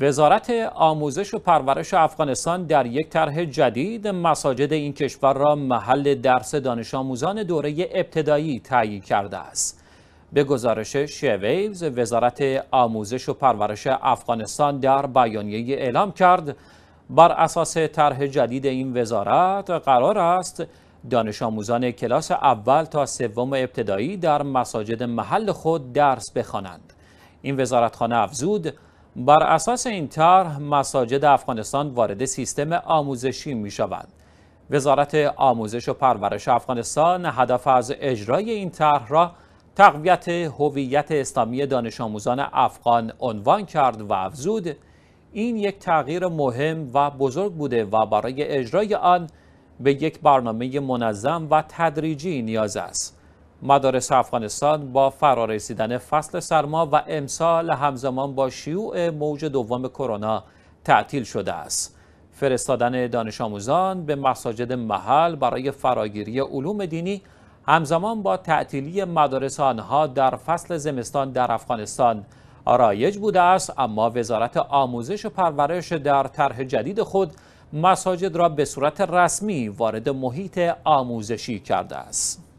وزارت آموزش و پرورش افغانستان در یک طرح جدید مساجد این کشور را محل درس دانش آموزان دوره ابتدایی تعیین کرده است. به گزارش شویوز وزارت آموزش و پرورش افغانستان در بیانیه اعلام کرد بر اساس طرح جدید این وزارت قرار است دانش آموزان کلاس اول تا سوم ابتدایی در مساجد محل خود درس بخوانند. این وزارتخانه افزود بر اساس این طرح مساجد افغانستان وارد سیستم آموزشی می شود. وزارت آموزش و پرورش افغانستان هدف از اجرای این طرح را تقویت هویت اسلامی دانش آموزان افغان عنوان کرد و افزود این یک تغییر مهم و بزرگ بوده و برای اجرای آن به یک برنامه منظم و تدریجی نیاز است. مدارس افغانستان با فرارسیدن فصل سرما و امسال همزمان با شیوع موج دوم کرونا تعطیل شده است. فرستادن دانش آموزان به مساجد محل برای فراگیری علوم دینی همزمان با تعطیلی مدارس آنها در فصل زمستان در افغانستان رایج بوده است اما وزارت آموزش و پرورش در طرح جدید خود مساجد را به صورت رسمی وارد محیط آموزشی کرده است.